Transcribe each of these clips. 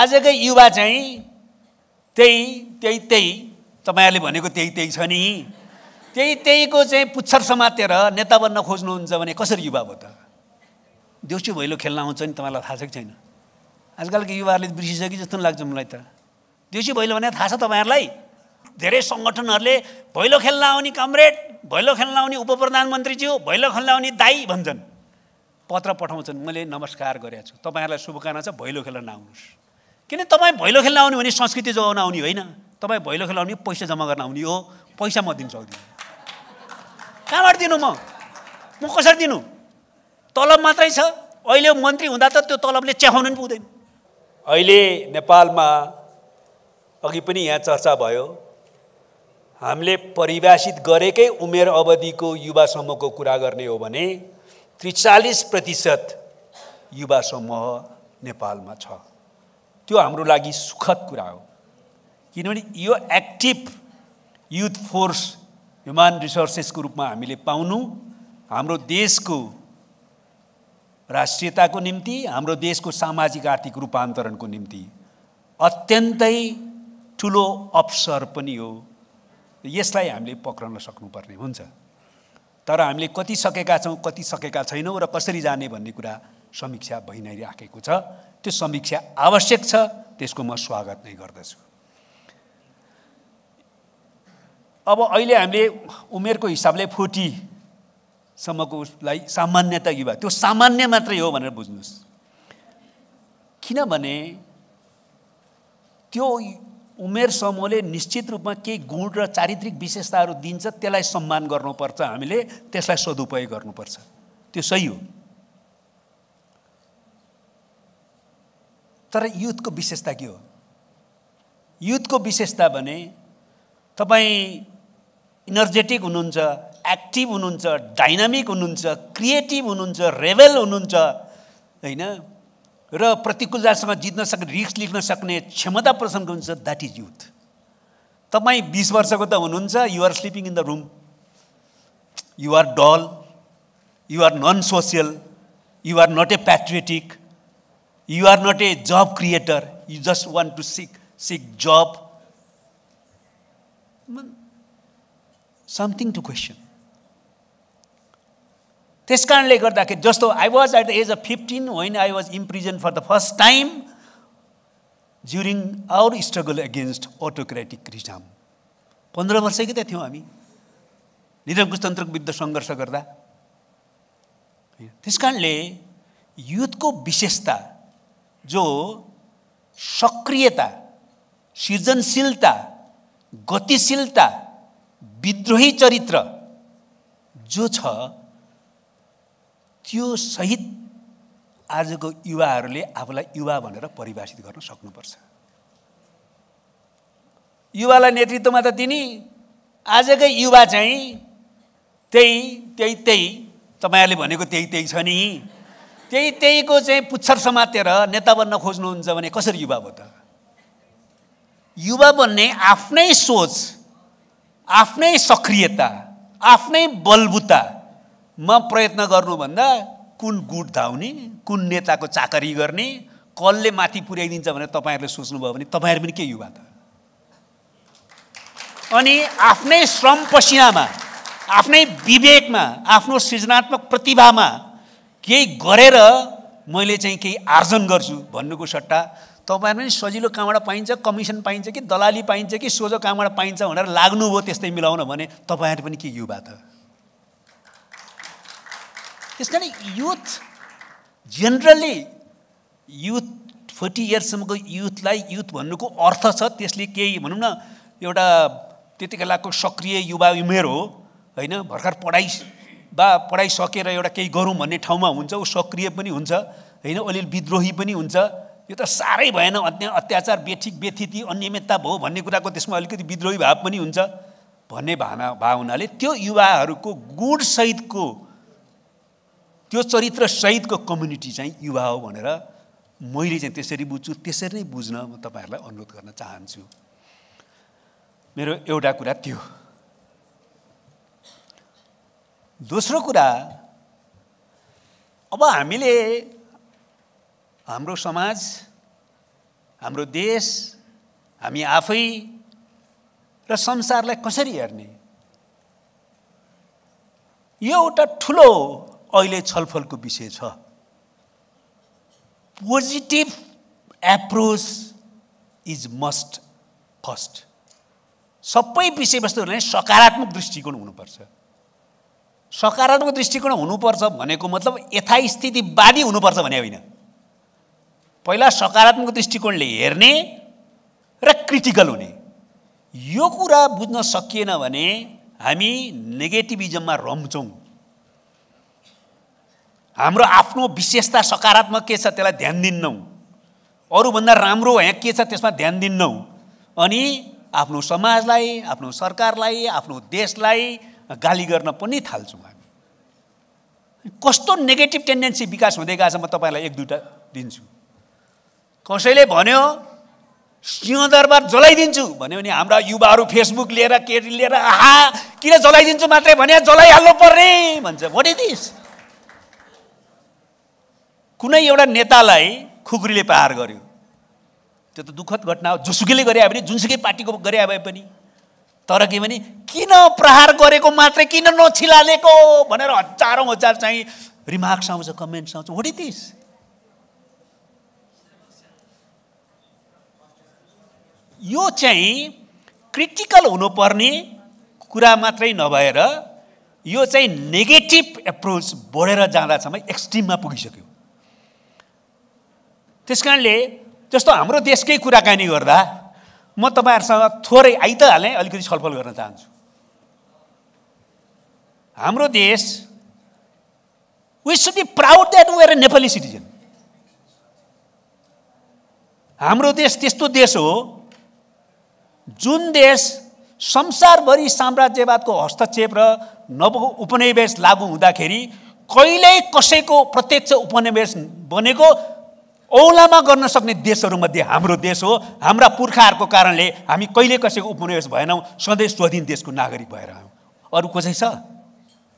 आजकै युवा चाहिँ त्यही त्यही त्यही तपाईँहरूले भनेको त्यही त्यही छ नि त्यही त्यहीको चाहिँ पुच्छर समातेर नेता बन्न खोज्नुहुन्छ भने कसरी युवा भयो त देउसी भैलो खेल्न आउँछ नि तपाईँलाई थाहा छ कि छैन आजकलको युवाहरूले बिर्सिसक्यो कि जस्तो लाग्छ मलाई त देउसी भैलो भने थाहा छ तपाईँहरूलाई धेरै सङ्गठनहरूले भैलो खेल्न आउने कमरेड भैलो खेल्न आउने उप प्रधानमन्त्रीज्यू भैलो खेल्न आउने दाई भन्छन् पत्र पठाउँछन् मैले नमस्कार गरेको छु तपाईँहरूलाई शुभकामना छ भैलो खेल्न नआउनुहोस् किन तपाईँ भैलो खेल्न आउने भने संस्कृति जोगाउन आउने होइन तपाईँ भैलो खेल्न आउने पैसा जम्मा गर्न आउने हो पैसा म दिन सक्दिनँ कहाँबाट दिनु म म कसरी दिनु तलब मात्रै छ अहिले मन्त्री हुँदा त त्यो तलबले च्याखाउनु पनि पुग्दैन अहिले नेपालमा अघि पनि यहाँ चर्चा भयो हामीले परिभाषित गरेकै उमेर अवधिको युवा समूहको कुरा गर्ने हो भने त्रिचालिस प्रतिशत युवा समूह नेपालमा छ त्यो हाम्रो लागि सुखद कुरा हो किनभने यो एक्टिभ युथ फोर्स ह्युमन रिसोर्सेसको रूपमा हामीले पाउनु हाम्रो देशको राष्ट्रियताको निम्ति हाम्रो देशको सामाजिक आर्थिक रूपान्तरणको निम्ति अत्यन्तै ठुलो अवसर पनि हो यसलाई हामीले पक्रन सक्नुपर्ने हुन्छ तर हामीले कति सकेका छौँ कति सकेका छैनौँ र कसरी जाने भन्ने कुरा समीक्षा भइ नै राखेको छ त्यो समीक्षा आवश्यक छ त्यसको म स्वागत नै गर्दछु अब अहिले हामीले उमेरको हिसाबले फोर्टीसम्मको उसलाई सामान्यता युवा त्यो सामान्य मात्रै हो भनेर बुझ्नुहोस् किनभने त्यो उमेर समूहले निश्चित रूपमा केही गुण र चारित्रिक विशेषताहरू दिन्छ त्यसलाई सम्मान गर्नुपर्छ हामीले त्यसलाई सदुपयोग गर्नुपर्छ त्यो सही हो तर युथको विशेषता के हो युथको विशेषता भने तपाईँ इनर्जेटिक हुनुहुन्छ एक्टिभ हुनुहुन्छ डाइनामिक हुनुहुन्छ क्रिएटिभ हुनुहुन्छ रेबेल हुनुहुन्छ होइन र प्रतिकूलतासँग जित्न सक्ने रिक्स लेख्न सक्ने क्षमता प्रसङ्ग हुन्छ द्याट इज युथ तपाईँ बिस वर्षको त हुनुहुन्छ you're sleeping in the room you're dull you're non social you're not a patriotic You are not a job creator. You just want to seek, seek job. Hmm. Something to question. त्यस कारणले गर्दाखेरि जस्तो I was at the age of fifteen when I was imprison for the first time during our struggle against autocratic regime पन्ध्र वर्षकै त थियौँ हामी निरङ्कुशतन्त्रको विरुद्ध सङ्घर्ष गर्दा त्यस कारणले युथको विशेषता जो सक्रियता सृजनशीलता गतिशीलता विद्रोही चरित्र जो छ त्यो सहित आजको युवाहरूले आफूलाई युवा भनेर परिभाषित गर्न सक्नुपर्छ युवालाई नेतृत्वमा त दिने आजकै युवा चाहिँ त्यही त्यही त्यही तपाईँहरूले भनेको त्यही त्यही छ नि त्यही त्यहीको चाहिँ पुच्छर समातेर नेता बन्न खोज्नुहुन्छ भने कसरी युवा हो त युवा बन्ने आफ्नै सोच आफ्नै सक्रियता आफ्नै बलबुतामा प्रयत्न गर्नुभन्दा कुन गुट धाउने कुन नेताको चाकरी गर्ने कसले माथि पुर्याइदिन्छ भनेर तपाईँहरूले सोच्नुभयो भने तपाईँहरू पनि के युवा त अनि आफ्नै श्रम पसिनामा आफ्नै विवेकमा आफ्नो सृजनात्मक प्रतिभामा केही गरेर मैले चाहिँ केही आर्जन गर्छु भन्नुको सट्टा तपाईँहरू पनि सजिलो कामबाट पाइन्छ कमिसन पाइन्छ कि दलाली पाइन्छ कि सोझो कामबाट पाइन्छ भनेर लाग्नुभयो त्यस्तै मिलाउन भने तपाईँहरू पनि के युवा त त्यस कारण युथ जेनरली युथ फोर्टी इयर्ससम्मको युथलाई युथ भन्नुको अर्थ छ त्यसले केही भनौँ न एउटा त्यति बेलाको सक्रिय युवा उमेर हो होइन भर्खर पढाइ बा पढाइ सकेर एउटा केही गरौँ भन्ने ठाउँमा हुन्छ ऊ सक्रिय पनि हुन्छ होइन अलिअलि विद्रोही पनि हुन्छ यो त साह्रै भएन अन्य अत्याचार बेठिक बेथिति अनियमितता भयो भन्ने कुराको त्यसमा अलिकति विद्रोही भाव पनि हुन्छ भन्ने भावना भाव हुनाले त्यो युवाहरूको गुणसहितको त्यो चरित्रसहितको कम्युनिटी चाहिँ युवा हो भनेर मैले चाहिँ त्यसरी बुझ्छु त्यसरी नै बुझ्न म तपाईँहरूलाई अनुरोध गर्न चाहन्छु मेरो एउटा कुरा त्यो दोस्रो कुरा अब हामीले हाम्रो समाज हाम्रो देश हामी आफै र संसारलाई कसरी हेर्ने यो एउटा ठुलो अहिले छलफलको विषय छ positive approach is must first सबै विषयवस्तुहरूलाई सकारात्मक दृष्टिकोण हुनुपर्छ सकारात्मक दृष्टिकोण हुनुपर्छ भनेको मतलब यथास्थितिवादी हुनुपर्छ भने होइन पहिला सकारात्मक दृष्टिकोणले हेर्ने र क्रिटिकल हुने यो कुरा बुझ्न सकिएन भने हामी नेगेटिभिजममा रम्छौँ हाम्रो आफ्नो विशेषता सकारात्मक के छ त्यसलाई ध्यान दिन्नौँ अरूभन्दा राम्रो यहाँ के छ त्यसमा ध्यान दिन्नौँ अनि आफ्नो समाजलाई आफ्नो सरकारलाई आफ्नो देशलाई गाली गर्न पनि थाल्छौँ हामी कस्तो नेगेटिभ टेन्डेन्सी विकास हुँदै गएको छ म तपाईँलाई एक दुईवटा दिन्छु कसैले भन्यो सिंहदरबार जलाइदिन्छु भन्यो भने हाम्रा युवाहरू फेसबुक लिएर के लिएर आहा किन जलाइदिन्छु मात्रै भने जलाइहाल्नु पर्ने भन्छ भोटे दिस कुनै एउटा नेतालाई खुकुरीले पार गर्यो त्यो त दुःखद घटना हो जोसुकैले गरे भने जुनसुकै पार्टीको गरे भए पनि तर के भने किन प्रहार गरेको मात्रै किन नछिलालेको भनेर हजारौँ हजार चाहिँ रिमार्क्स आउँछ कमेन्ट्स आउँछ वाट इज यो चाहिँ क्रिटिकल हुनुपर्ने कुरा मात्रै नभएर यो चाहिँ नेगेटिभ एप्रोच बढेर जाँदासम्म एक्सट्रिममा पुगिसक्यो त्यस कारणले जस्तो हाम्रो देशकै कुराकानी गर्दा म तपाईँहरूसँग थोरै आइ त हालेँ अलिकति छलफल गर्न चाहन्छु हाम्रो देश we should be proud that we're a Nepali citizen हाम्रो देश त्यस्तो देश हो जुन देश संसारभरि साम्राज्यवादको हस्तक्षेप र नव उपनिवेश लागू हुँदाखेरि कहिल्यै कसैको प्रत्यक्ष उपनिवेश बनेको औलामा गर्न सक्ने देशहरूमध्ये हाम्रो देश हो हाम्रा पुर्खाहरूको कारणले हामी कहिले कसैको उपनिवेश भएनौँ सधैँ स्वाधीन देशको नागरिक भएर आयौँ अरू कसै छ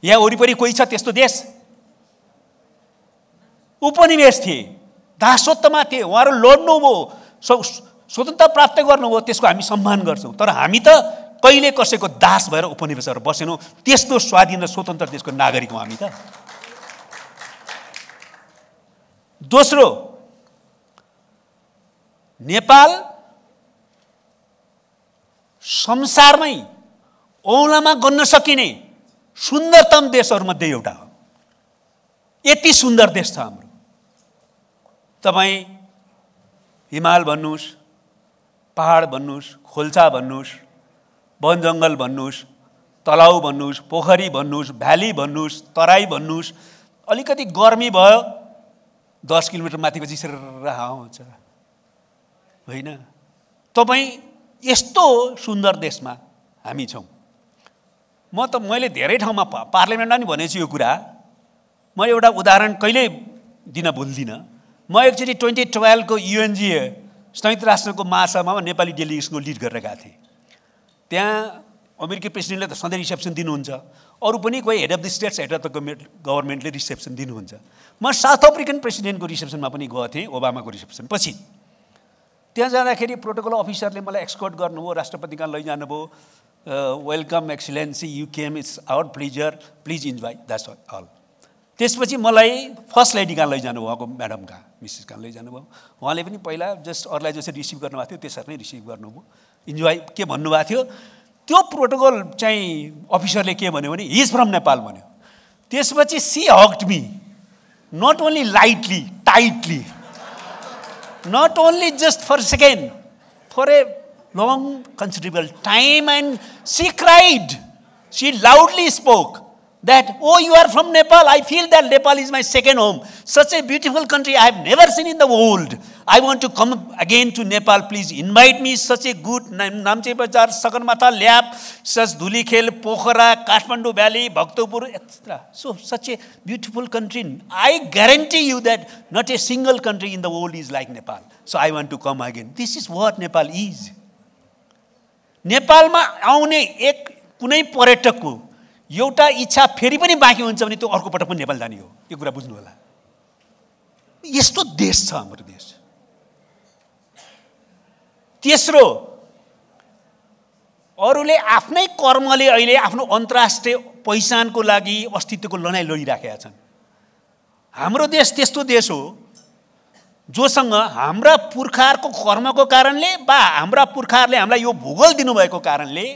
यहाँ वरिपरि कोही छ त्यस्तो देश उपनिवेश थिए दासत्वमा थिए उहाँहरू लड्नुभयो स्वतन्त्र प्राप्त गर्नुभयो त्यसको हामी सम्मान गर्छौँ तर हामी त कहिले कसैको दास भएर उपनिवेशहरू बसेनौँ त्यस्तो स्वाधीन र स्वतन्त्र देशको नागरिक हो हामी त दोस्रो नेपाल संसारमै औलामा गन्न सकिने सुन्दरतम देशहरूमध्ये एउटा हो यति सुन्दर देश छ हाम्रो तपाईँ हिमाल भन्नुहोस् पहाड भन्नुहोस् खोल्चा भन्नुहोस् वन जङ्गल भन्नुहोस् तलाउ भन्नुहोस् पोखरी भन्नुहोस् भ्याली भन्नुहोस् तराई भन्नुहोस् अलिकति गर्मी भयो दस किलोमिटर माथिको जिसेर हावा हुन्छ होइन तपाईँ यस्तो सुन्दर देशमा हामी छौँ म त मैले धेरै ठाउँमा पा पार्लियामेन्टमा पनि भनेको छु यो कुरा म एउटा उदाहरण कहिल्यै दिन भुल्दिनँ म एकचोटि ट्वेन्टी टुवेल्भको युएनजिए संयुक्त राष्ट्रको महासभामा नेपाली डेलिगेसनको लिड गरेर गएको थिएँ त्यहाँ अमेरिकी प्रेसिडेन्टले त सधैँ रिसेप्सन दिनुहुन्छ अरू पनि कोही head of the states head of the government गभर्मेन्टले रिसेप्सन दिनुहुन्छ म साउथ अफ्रिकन प्रेसिडेन्टको रिसेप्सनमा पनि गएको थिएँ ओबामाको रिसेप्सन पछि त्यहाँ जाँदाखेरि प्रोटोकल अफिसरले मलाई एक्सकर्ट गर्नुभयो राष्ट्रपति कहाँ लैजानुभयो welcome excellency you came it's our pleasure please enjoy that's all त्यसपछि मलाई फर्स्ट लेडी कहाँ लैजानु भएको उहाँको म्याडम कहाँ मिसेस कहाँ लैजानु भयो उहाँले पनि पहिला जस्ट अरूलाई जसरी रिसिभ गर्नुभएको थियो त्यसरी नै रिसिभ गर्नुभयो इन्जोय के भन्नुभएको थियो त्यो प्रोटोकल चाहिँ अफिसरले के भन्यो भने हिज फ्रम नेपाल भन्यो त्यसपछि she hugged me not only lightly tightly not only just for a second, for a long, considerable time. And she cried. She loudly spoke that, Oh, you are from Nepal. I feel that Nepal is my second home. Such a beautiful country I have never seen in the world. I want to come again to Nepal please invite me such a good Namche Bazaar Sagarmatha lab such Dhulikhel Pokhara Kathmandu valley Bhaktapur etcetera so such a beautiful country I guarantee you that not a single country in the world is like Nepal so I want to come again this is what Nepal is नेपालमा आउने एक कुनै पर्यटकको एउटा इच्छा फेरि पनि बाँकी हुन्छ भने त्यो अर्कोपटक पनि नेपाल जाने हो यो कुरा बुझ्नु होला यस्तो देश छ हाम्रो देश तेस्रो अरूले आफ्नै कर्मले अहिले आफ्नो अन्तर्राष्ट्रिय पहिचानको लागि अस्तित्वको लडाइँ लडिराखेका छन् हाम्रो देश त्यस्तो देश हो जोसँग हाम्रा पुर्खाहरूको कर्मको कारणले वा हाम्रा पुर्खाहरूले हामीलाई यो भूगोल दिनुभएको कारणले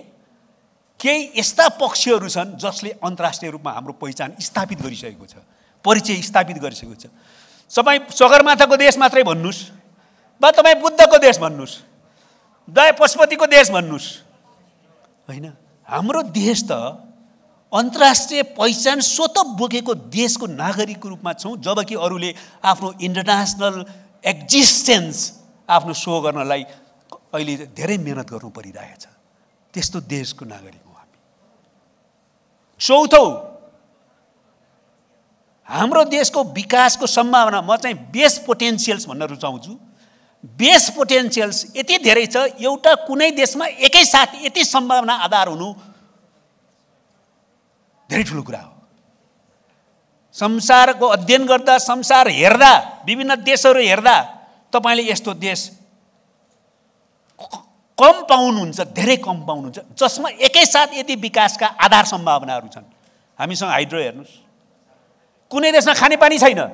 केही यस्ता पक्षहरू छन् जसले अन्तर्राष्ट्रिय रूपमा हाम्रो पहिचान स्थापित गरिसकेको छ परिचय स्थापित गरिसकेको छ तपाईँ सगरमाथाको देश मात्रै भन्नुहोस् वा तपाईँ बुद्धको देश भन्नुहोस् दया पशुपतिको देश भन्नुहोस् होइन हाम्रो देश त अन्तर्राष्ट्रिय पहिचान स्वत बोकेको देशको नागरिकको रूपमा छौँ जबकि अरूले आफ्नो इन्टरनेसनल एक्जिस्टेन्स आफ्नो सो गर्नलाई अहिले धेरै मिहिनेत गर्नु परिरहेछ त्यस्तो देशको नागरिक हो हामी चौथौ हाम्रो देशको विकासको सम्भावना म चाहिँ बेस्ट पोटेन्सियल्स भन्न रुचाउँछु बेस पोटेन्सियल्स यति धेरै छ एउटा कुनै देशमा एकैसाथ यति सम्भावना आधार हुनु धेरै ठुलो कुरा हो संसारको अध्ययन गर्दा संसार हेर्दा विभिन्न देशहरू हेर्दा तपाईँले यस्तो देश कम पाउनुहुन्छ धेरै कम पाउनुहुन्छ जसमा एकैसाथ यति विकासका आधार सम्भावनाहरू छन् हामीसँग हाइड्रो हेर्नुहोस् कुनै देशमा खानेपानी छैन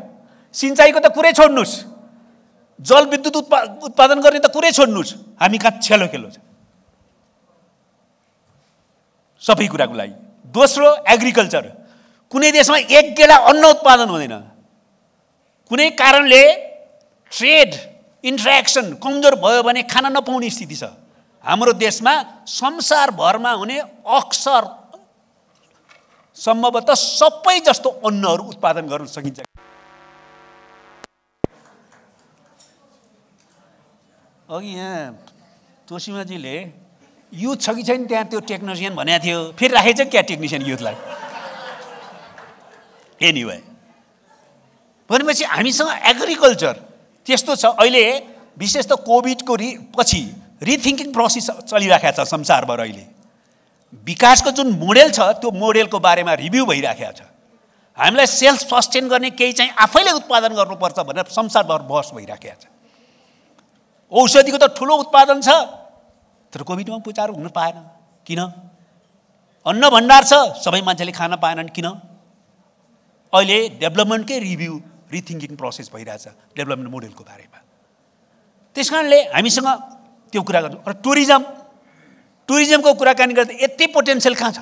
सिँचाइको त कुरै छोड्नुहोस् जलविद्युत उत्पा उत्पादन गर्ने त कुरै छोड्नु छ हामी कहाँ छेलो खेलो छ सबै कुराको लागि दोस्रो एग्रिकल्चर कुनै देशमा एक गेला अन्न उत्पादन हुँदैन कुनै कारणले ट्रेड इन्ट्रेक्सन कमजोर भयो भने खाना नपाउने स्थिति छ हाम्रो देशमा संसारभरमा हुने अक्सर सम्भवतः सबै जस्तो अन्नहरू उत्पादन गर्न सकिन्छ अघि यहाँ तोसिमाजीले युथ छ कि छैन त्यहाँ त्यो टेक्निसियन भनेको थियो फेरि राखेको छ क्या टेक्निसियन युथलाई एनिवे भनेपछि हामीसँग एग्रिकल्चर त्यस्तो छ अहिले विशेष त कोभिडको रि पछि रिथिङ्किङ प्रोसेस चलिरहेको छ संसारभर अहिले विकासको जुन मोडेल छ त्यो मोडेलको बारेमा रिभ्यू भइराखेको छ हामीलाई सेल्फ सस्टेन गर्ने केही चाहिँ आफैले उत्पादन गर्नुपर्छ भनेर संसारभर बहस भइराखेको छ औषधिको त ठुलो उत्पादन छ तर कोभिडमा उपचार हुन पाएन किन अन्न भण्डार छ सबै मान्छेले खान पाएनन् किन अहिले डेभलपमेन्टकै रिभ्यू रिथिङ्किङ प्रोसेस भइरहेछ डेभलपमेन्ट मोडेलको बारेमा त्यस कारणले हामीसँग त्यो कुरा गर्नु र टुरिज्म टुरिज्मको कुराकानी गर्दा यति पोटेन्सियल कहाँ छ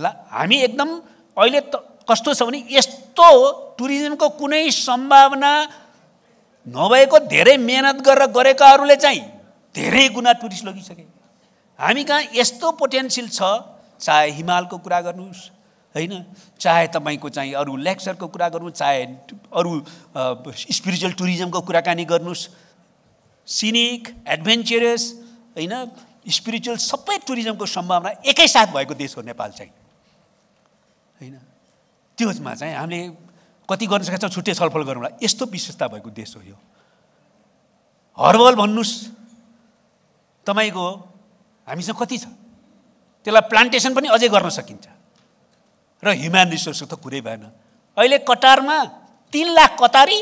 ला हामी एकदम अहिले त कस्तो छ भने यस्तो टुरिज्मको कुनै सम्भावना नभएको धेरै मेहनत गरेर गरेकाहरूले चाहिँ धेरै गुना टुरिस्ट लगिसके हामी कहाँ यस्तो पोटेन्सियल छ चाहे हिमालको कुरा गर्नुहोस् होइन चाहे तपाईँको चाहिँ अरू लेक्चरको कुरा गर्नु चाहे अरू स्पिरिचुअल टुरिज्मको कुराकानी गर्नुहोस् सिनिक एडभेन्चरस होइन स्पिरिचुअल सबै टुरिज्मको सम्भावना एकैसाथ भएको देश हो नेपाल चाहिँ होइन त्यसमा चाहिँ हामीले कति गर्न सकेको छ छुट्टै छलफल गरौँला यस्तो विशेषता भएको देश हो यो हर्बल भन्नुहोस् तपाईँको हामीसँग कति छ त्यसलाई प्लान्टेसन पनि अझै गर्न सकिन्छ र ह्युमेन रिसोर्सको त कुरै भएन अहिले कतारमा तिन लाख कतारी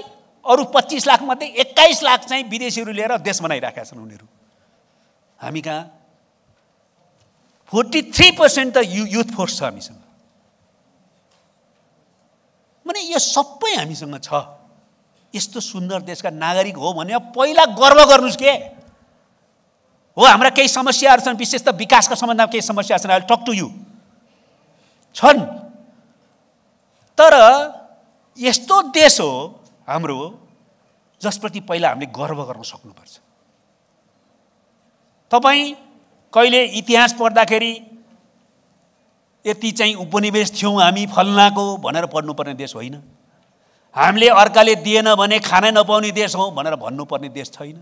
अरू पच्चिस लाखमध्ये एक्काइस लाख चाहिँ विदेशीहरू लिएर देश बनाइराखेका छन् उनीहरू हामी कहाँ फोर्टी थ्री पर्सेन्ट त यु युथ फोर्स छ हामीसँग भने यो सबै हामीसँग छ यस्तो सुन्दर देशका नागरिक हो भने पहिला गर्व गर्नुहोस् के हो हाम्रा केही समस्याहरू छन् विशेष त विकासका सम्बन्धमा केही समस्या छन् अहिले टक टु यु छन् तर यस्तो देश हो हाम्रो जसप्रति पहिला हामीले गर्व गर्न सक्नुपर्छ तपाईँ कहिले इतिहास पढ्दाखेरि यति चाहिँ उपनिवेश थियौँ हामी फल्नाको भनेर पढ्नुपर्ने देश होइन हामीले अर्काले दिएन भने खानै नपाउने देश हौ भनेर भन्नुपर्ने देश छैन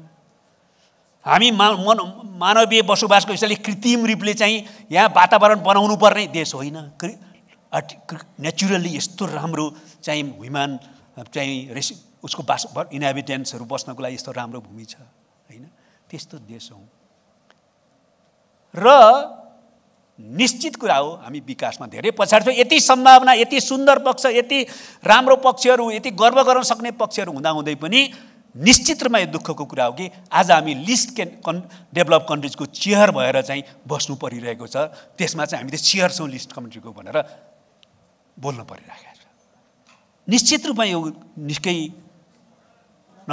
हामी मा मन मानवीय बसोबासको हिसाबले कृत्रिम रूपले चाहिँ यहाँ वातावरण बनाउनु पर्ने देश होइन नेचुरली यस्तो राम्रो चाहिँ ह्युमान चाहिँ रेसि उसको बास इनहेबिटेन्सहरू बस्नको लागि यस्तो राम्रो भूमि छ होइन त्यस्तो देश हौ र निश्चित कुरा हो हामी विकासमा धेरै पछाडि छौँ यति सम्भावना यति सुन्दर पक्ष यति राम्रो पक्षहरू यति गर्व गर्न सक्ने पक्षहरू हुँदाहुँदै पनि निश्चित रूपमा यो दुःखको कुरा हो कि आज हामी लिस्ट के कन् डेभलप कन्ट्रिजको चेयर भएर चाहिँ बस्नु परिरहेको छ त्यसमा चाहिँ हामी त चेयर छौँ लिस्ट कन्ट्रीको भनेर बोल्नु परिरहेको छ निश्चित रूपमा यो निकै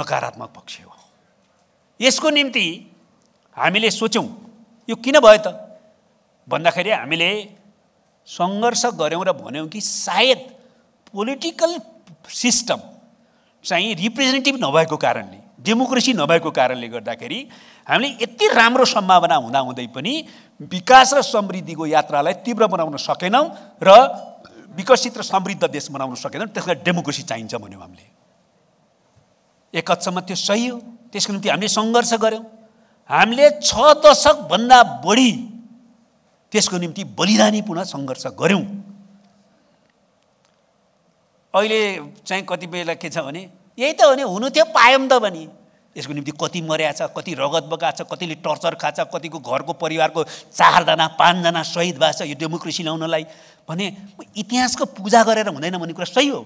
नकारात्मक पक्ष हो यसको निम्ति हामीले सोच्यौँ यो किन भयो त भन्दाखेरि हामीले सङ्घर्ष गऱ्यौँ र भन्यौँ कि सायद पोलिटिकल सिस्टम चाहिँ रिप्रेजेन्टेटिभ नभएको कारणले डेमोक्रेसी नभएको कारणले गर्दाखेरि हामीले यति राम्रो सम्भावना हुँदाहुँदै पनि विकास र समृद्धिको यात्रालाई तीव्र बनाउन सकेनौँ र विकसित र समृद्ध देश बनाउन सकेनौँ त्यसलाई डेमोक्रेसी चाहिन्छ भन्यौँ हामीले एक हदसम्म त्यो सही हो त्यसको निम्ति हामीले सङ्घर्ष गऱ्यौँ हामीले छ दशकभन्दा बढी त्यसको निम्ति बलिदानीपूर्ण सङ्घर्ष गऱ्यौँ अहिले चाहिँ कतिपयलाई के छ भने यही त हो नि हुनु थियो पायौँ त भने यसको निम्ति कति मर्या छ कति रगत बगा छ कतिले टर्चर खान्छ कतिको घरको परिवारको चारजना पाँचजना शहीद भएको छ यो डेमोक्रेसी ल्याउनलाई भने इतिहासको पूजा गरेर हुँदैन भन्ने कुरा सही हो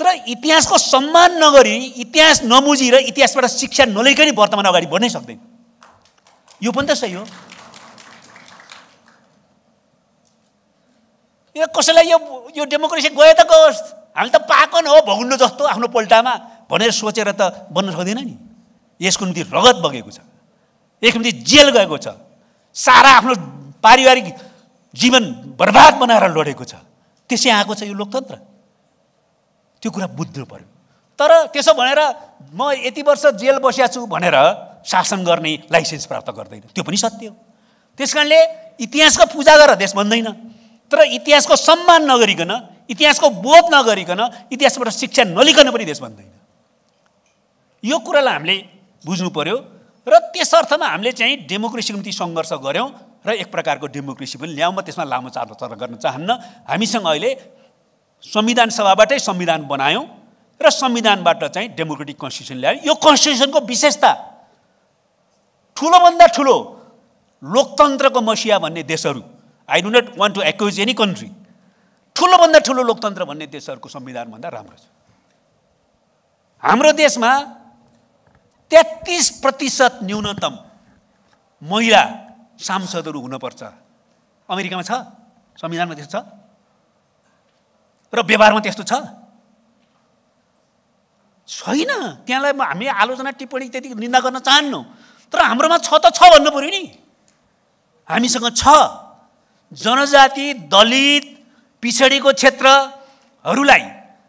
तर इतिहासको सम्मान नगरी इतिहास नबुझी र इतिहासबाट शिक्षा नलिकन वर्तमान अगाडि बढ्नै सक्दैन यो पनि त सही हो यो कसैलाई यो यो डेमोक्रेसी गए त गोस् हामी त पाएको न हो भोग्नु जस्तो आफ्नो पोल्टामा भनेर सोचेर त बन्न सक्दैन नि यसको निम्ति रगत बगेको छ यसको निम्ति जेल गएको छ सारा आफ्नो पारिवारिक जीवन बर्बाद बनाएर लडेको छ त्यसै आएको छ यो लोकतन्त्र त्यो कुरा बुझ्नु पऱ्यो तर त्यसो भनेर म यति वर्ष जेल बसिया छु भनेर शासन गर्ने लाइसेन्स प्राप्त गर्दैन त्यो पनि सत्य हो त्यस कारणले इतिहासको पूजा गर देश भन्दैन तर इतिहासको सम्मान नगरिकन इतिहासको बोध नगरिकन इतिहासबाट शिक्षा नलिकन पनि देश बन्दैन यो कुरालाई हामीले बुझ्नु पऱ्यो र त्यस अर्थमा हामीले चाहिँ डेमोक्रेसीको निम्ति सङ्घर्ष गऱ्यौँ र एक प्रकारको डेमोक्रेसी पनि ल्याउँ म त्यसमा लामो चाल चल गर्न चाहन्न हामीसँग अहिले संविधान सभाबाटै संविधान बनायौँ र संविधानबाट चाहिँ डेमोक्रेटिक कन्स्टिट्युसन ल्यायौँ यो कन्स्टिट्युसनको विशेषता ठुलोभन्दा ठुलो लोकतन्त्रको मसिया भन्ने देशहरू I do not want to accuse any country ठुलोभन्दा ठुलो लोकतन्त्र भन्ने देशहरूको संविधानभन्दा राम्रो छ हाम्रो देशमा तेत्तिस प्रतिशत न्यूनतम महिला सांसदहरू हुनपर्छ अमेरिकामा छ संविधानमा त्यस्तो छ र व्यवहारमा त्यस्तो छ छैन त्यहाँलाई हामी आलोचना टिप्पणी त्यति निन्दा गर्न चाहन्नौँ तर हाम्रोमा छ त छ भन्नु पऱ्यो नि हामीसँग छ जनजाति दलित पिछडीको क्षेत्रहरूलाई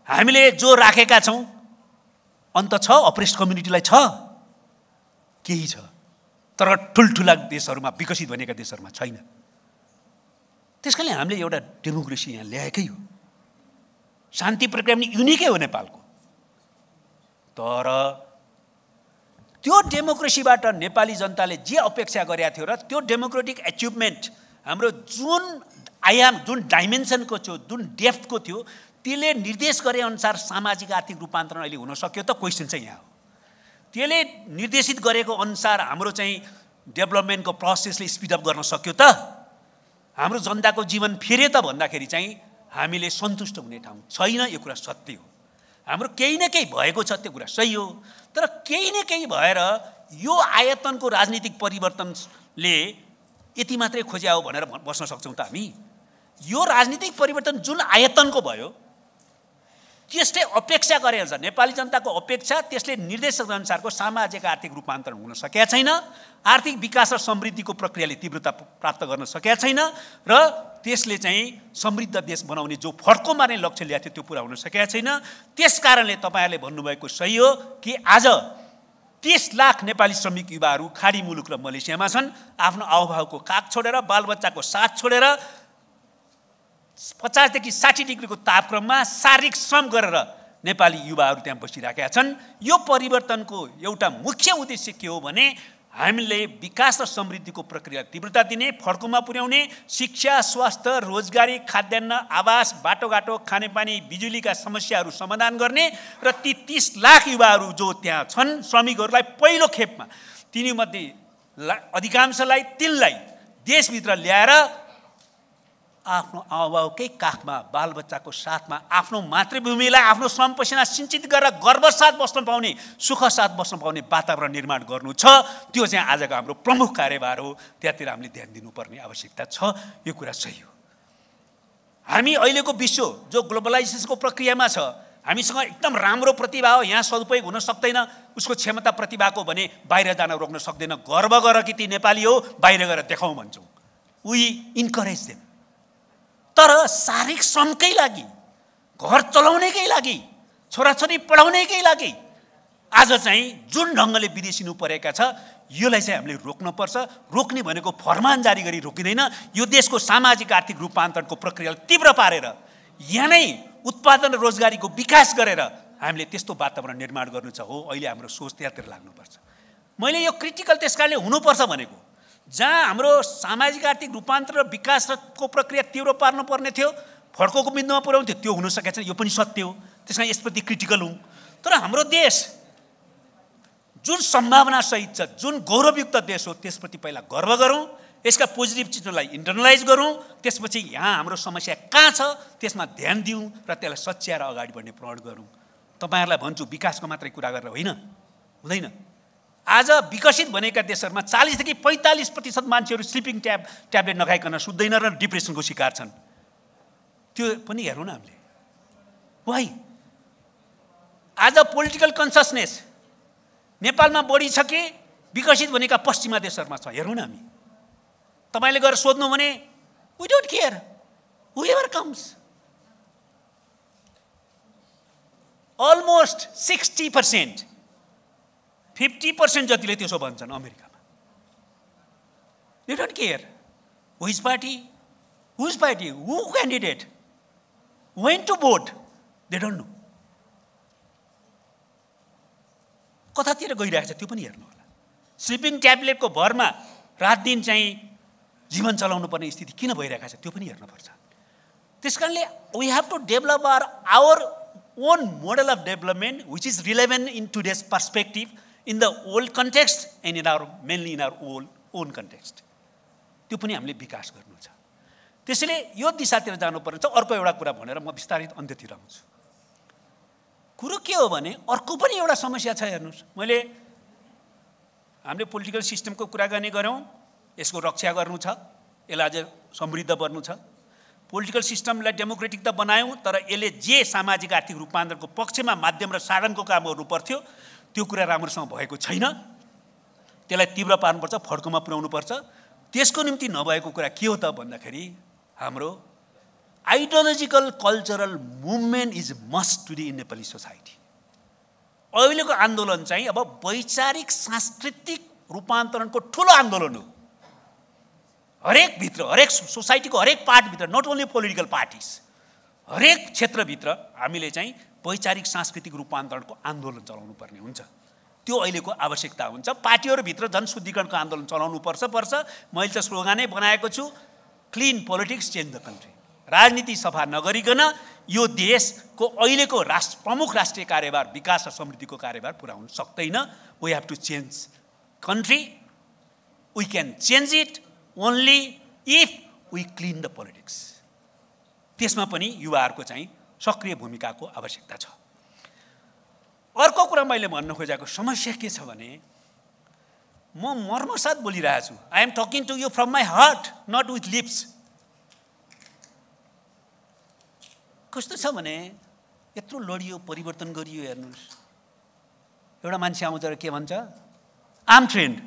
हामीले जो राखेका छौँ अन्त छ अप्रेस कम्युनिटीलाई छ केही छ तर ठुल्ठुला देशहरूमा विकसित भनेका देशहरूमा छैन त्यस कारणले हामीले एउटा डेमोक्रेसी यहाँ ल्याएकै हो शान्ति प्रक्रिया पनि युनिकै हो नेपालको तर त्यो डेमोक्रेसीबाट नेपाली जनताले जे अपेक्षा गरेका थियो र त्यो डेमोक्रेटिक एचिभमेन्ट हाम्रो जुन आयाम जुन डाइमेन्सनको थियो जुन डेफ्थको थियो त्यसले निर्देश गरे अनुसार सामाजिक आर्थिक रूपान्तरण अहिले हुन सक्यो त क्वेसन चाहिँ यहाँ हो त्यसले निर्देशित गरेको अनुसार हाम्रो चाहिँ डेभलपमेन्टको प्रोसेसले स्पिडअप गर्न सक्यो त हाम्रो जनताको जीवन फेरे त भन्दाखेरि चाहिँ हामीले सन्तुष्ट हुने ठाउँ छैन यो कुरा सत्य हो हाम्रो केही न केही भएको छ त्यो कुरा सही हो तर केही न केही भएर यो आयतनको राजनीतिक परिवर्तनले यति मात्रै खोज्या हो भनेर बस्न सक्छौँ त हामी यो राजनीतिक परिवर्तन जुन आयतनको भयो त्यसले अपेक्षा गरे अनुसार नेपाली जनताको अपेक्षा त्यसले निर्देशक अनुसारको सामाजिक आर्थिक रूपान्तरण हुन सकेका छैन आर्थिक विकास र समृद्धिको प्रक्रियाले तीव्रता प्राप्त गर्न सकेका छैन र त्यसले चाहिँ समृद्ध देश बनाउने जो फड्को मार्ने लक्ष्य ल्याएको थियो त्यो पुरा हुन सकेका छैन त्यस कारणले तपाईँहरूले भन्नुभएको सही हो कि आज तिस लाख नेपाली श्रमिक युवाहरू खाडी मुलुक र मलेसियामा छन् आफ्नो आउभावको काग छोडेर बालबच्चाको साथ छोडेर पचासदेखि साठी डिग्रीको तापक्रममा शारीरिक श्रम गरेर नेपाली युवाहरू त्यहाँ बसिरहेका छन् यो परिवर्तनको एउटा मुख्य उद्देश्य के हो भने हामीले विकास र समृद्धिको प्रक्रिया तीव्रता दिने फड्कोमा पुर्याउने शिक्षा स्वास्थ्य रोजगारी खाद्यान्न आवास बाटोघाटो खानेपानी बिजुलीका समस्याहरू समाधान गर्ने र ती तिस लाख युवाहरू जो त्यहाँ छन् श्रमिकहरूलाई पहिलो खेपमा तिनीमध्ये ला अधिकांशलाई तिनलाई देशभित्र ल्याएर आफ्नो अभावकै काखमा बालबच्चाको साथमा आफ्नो मातृभूमिलाई आफ्नो श्रम पसिना सिन्चित गरेर गर्वसाथ बस्न पाउने सुख साथ बस्न पाउने वातावरण निर्माण गर्नु छ त्यो चाहिँ आजको हाम्रो प्रमुख कार्यभार हो त्यहाँतिर हामीले ध्यान दिनुपर्ने आवश्यकता छ यो कुरा सही हो हामी अहिलेको विश्व जो ग्लोबलाइजेसनको प्रक्रियामा छ हामीसँग एकदम राम्रो प्रतिभा हो यहाँ सदुपयोग हुन सक्दैन उसको क्षमता प्रतिभाको भने बाहिर जान रोक्न सक्दैन गर्व गर कि ती नेपाली हो बाहिर गएर देखाउँ भन्छौँ वी इन्करेज देम तर शारीरिक श्रमकै लागि घर चलाउनेकै लागि छोराछोरी पढाउनेकै लागि आज चाहिँ जुन ढङ्गले विदेशिनु परेका छ योलाई चाहिँ हामीले रोक्नुपर्छ रोक्ने भनेको फरमान जारी गरी रोकिँदैन यो देशको सामाजिक आर्थिक रूपान्तरणको प्रक्रियालाई तीव्र पारेर यहाँ नै उत्पादन र रोजगारीको विकास गरेर हामीले त्यस्तो वातावरण निर्माण गर्नु छ हो अहिले हाम्रो सोच त्यहाँतिर लाग्नुपर्छ मैले यो क्रिटिकल त्यस कारणले हुनुपर्छ भनेको जहाँ हाम्रो सामाजिक आर्थिक रूपान्तरण र विकासको प्रक्रिया तीव्र पार्नुपर्ने थियो फड्कोको बिन्दुमा पुर्याउँथ्यो त्यो हुन सकेको छैन यो पनि सत्य हो त्यस कारण यसप्रति क्रिटिकल हुँ तर हाम्रो देश जुन सम्भावनासहित छ जुन गौरवयुक्त देश हो त्यसप्रति पहिला गर्व गरौँ यसका पोजिटिभ चिजहरूलाई इन्टरनलाइज गरौँ त्यसपछि यहाँ हाम्रो समस्या कहाँ छ त्यसमा ध्यान दिउँ र त्यसलाई सच्याएर अगाडि बढ्ने प्रण गरौँ तपाईँहरूलाई भन्छु विकासको मात्रै कुरा गरेर होइन हुँदैन आज विकसित भनेका देशहरूमा चालिसदेखि पैँतालिस प्रतिशत मान्छेहरू स्लिपिङ ट्याब ट्याब्लेट नखाइकन सुत्दैन र डिप्रेसनको शिकार छन् त्यो पनि हेरौँ न हामीले वाइ आज पोलिटिकल कन्सियसनेस नेपालमा बढी छ कि विकसित भनेका पश्चिमा देशहरूमा छ हेरौँ न हामी तपाईँले गएर सोध्नु भने we don't care whoever comes almost sixty percent fifty percent जतिले त्यसो भन्छन् अमेरिकामा they don't care whose party whose party who candidate when to vote they don't know कतातिर गइरहेको छ त्यो पनि हेर्नु होला स्लिपिङ ट्याब्लेटको भरमा रात दिन चाहिँ जीवन चलाउनु पर्ने स्थिति किन भइरहेको छ त्यो पनि हेर्नुपर्छ त्यस कारणले we have to develop our our own model of development which is relevant in today's perspective in the old context and in our mainly in our old own context त्यो पनि हामीले विकास गर्नु छ त्यसैले यो दिशातिर जानुपर्ने छ अर्को एउटा कुरा भनेर म विस्तारित अन्त्यतिर आउँछु कुरो के हो भने अर्को पनि एउटा समस्या छ हेर्नुहोस् मैले हामीले पोलिटिकल सिस्टमको कुरा गर्ने गऱ्यौँ यसको रक्षा गर्नु छ यसलाई अझ समृद्ध बन्नु छ पोलिटिकल सिस्टमलाई डेमोक्रेटिक त बनायौँ तर यसले जे सामाजिक आर्थिक रूपान्तरणको पक्षमा माध्यम र साधनको काम गर्नु पर्थ्यो त्यो कुरा राम्रोसँग भएको छैन त्यसलाई तीव्र पार्नुपर्छ फड्कोमा पुर्याउनु पर्छ त्यसको निम्ति नभएको कुरा के हो त भन्दाखेरि हाम्रो ideological cultural movement is must to D in Nepali society अहिलेको आन्दोलन चाहिँ अब वैचारिक सांस्कृतिक रूपान्तरणको ठुलो आन्दोलन हो हरेक भित्र हरेक सोसाइटीको हरेक पार्टभित्र नट ओन्ली पोलिटिकल पार्टिज हरेक क्षेत्रभित्र हामीले चाहिँ वैचारिक सांस्कृतिक रूपान्तरणको आन्दोलन चलाउनु पर्ने हुन्छ त्यो अहिलेको आवश्यकता हुन्छ पार्टीहरूभित्र जनशुद्धिकरणको आन्दोलन चलाउनु पर्छ पर्छ मैले त स्लोगानै बनाएको छु clean politics change the country राजनीति सफा नगरिकन यो देशको अहिलेको राष्ट्र प्रमुख राष्ट्रिय कार्यभार विकास र समृद्धिको कार्यभार पुरा हुन सक्दैन we have to change country we can change it only if we clean the politics त्यसमा पनि युवाहरूको चाहिँ सक्रिय भूमिकाको आवश्यकता छ अर्को कुरा मैले भन्न खोजेको समस्या के छ भने म मर्मसाथ बोलिरहेछु I am talking to you from my heart not with lips कस्तो छ भने यत्रो लडियो परिवर्तन गरियो हेर्नुहोस् एउटा मान्छे आउँछ र के भन्छ आम ट्रेन्ड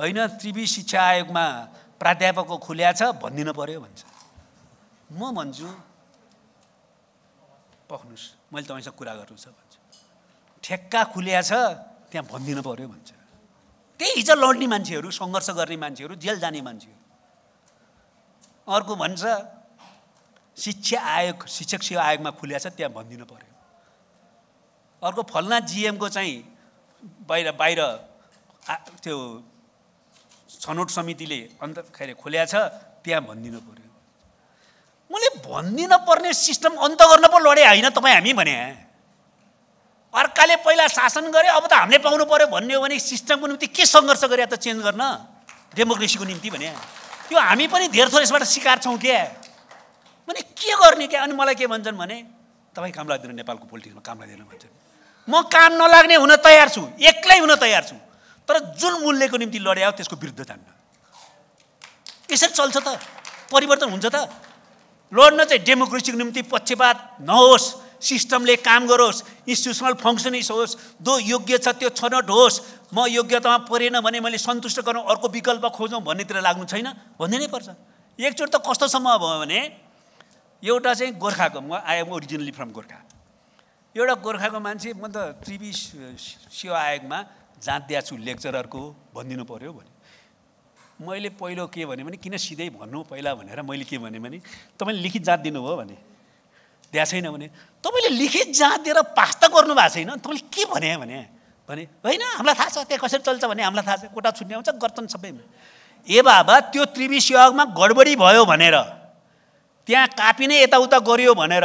होइन त्रिवी शिक्षा आयोगमा प्राध्यापकको खुल्या छ भनिदिनु पऱ्यो भन्छ म भन्छु पख्नुहोस् मैले तपाईँसँग कुरा गर्नु छ भन्छ ठेक्का खुल्या छ त्यहाँ भनिदिनु पऱ्यो भन्छ त्यही हिजो लड्ने मान्छेहरू सङ्घर्ष गर्ने मान्छेहरू जेल जाने मान्छेहरू अर्को भन्छ शिक्षा आयोग शिक्षक सेवा आयोगमा खुल्या छ त्यहाँ भनिदिनु पऱ्यो अर्को फल्ना जिएमको चाहिँ बाहिर बाहिर त्यो छनौट समितिले अन्त खेरि खोल्या छ त्यहाँ भनिदिनु पऱ्यो मैले भनिदिन पर्ने सिस्टम अन्त गर्न पो लडे होइन तपाईँ हामी भने अर्काले पहिला शासन गरे अब त हामीले पाउनु पऱ्यो भन्ने हो भने सिस्टमको निम्ति के सङ्घर्ष गरे त चेन्ज गर्न डेमोक्रेसीको निम्ति भने त्यो हामी पनि धेर थोर यसबाट सिकार छौँ क्या मैले के गर्ने क्या अनि मलाई के भन्छन् भने तपाईँ काम लाग्दैन नेपालको पोलिटिक्समा काम लाग्दैन भन्छन् म काम नलाग्ने हुन तयार छु एक्लै हुन तयार छु तर जुन मूल्यको निम्ति लड्या हो त्यसको विरुद्ध जान्न यसरी चल्छ त परिवर्तन हुन्छ त लड्न चाहिँ डेमोक्रेसीको निम्ति पक्षपात नहोस् सिस्टमले काम गरोस् इन्स्टिट्युसनल फङ्सनिस होस् जो योग्य छ त्यो छनौट होस् म योग्यतामा परेन भने मैले सन्तुष्ट गरौँ अर्को विकल्प खोजौँ भन्नेतिर लाग्नु छैन भन्दै नै पर्छ एकचोटि त कस्तोसम्म भयो भने एउटा चाहिँ गोर्खाको म आयोग ओरिजिनली फ्रम गोर्खा एउटा गोर्खाको मान्छे म त त्रिवी सेवा आयोगमा जाँदिया छु लेक्चरहरूको भनिदिनु पऱ्यो भने मैले पहिलो के भने किन सिधै भन्नु पहिला भनेर मैले के भने तपाईँले लिखित जात दिनुभयो भने त्यहाँ छैन भने तपाईँले लिखित जाँच दिएर पास त गर्नु भएको छैन तपाईँले के भने भने भने होइन हामीलाई थाहा छ त्यहाँ कसरी चल्छ भने हामीलाई थाहा छ कोटा छुट्ने आउँछ गर्छन् सबैमा ए बाबा त्यो सेवामा गडबडी भयो भनेर त्यहाँ कापी नै यताउता गरियो भनेर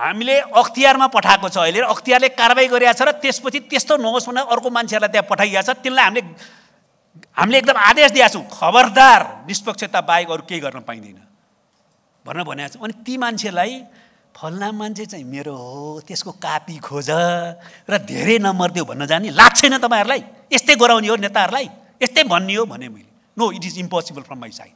हामीले अख्तियारमा पठाएको छ अहिले अख्तियारले कारवाही गरिरहेको छ र त्यसपछि त्यस्तो नहोस् भनेर अर्को मान्छेहरूलाई त्यहाँ पठाइया छ त्यसलाई हामीले हामीले एकदम आदेश दिएका छौँ खबरदार निष्पक्षता बाहेक अरू केही गर्न पाइँदैन भनेर भनेको छौँ अनि ती मान्छेलाई फल्ना मान्छे चाहिँ मेरो हो त्यसको कापी खोज र धेरै नम्बर देऊ भन्न जाने लाग्छ छैन तपाईँहरूलाई यस्तै गराउने हो नेताहरूलाई यस्तै भन्ने हो भने मैले no it is impossible from my side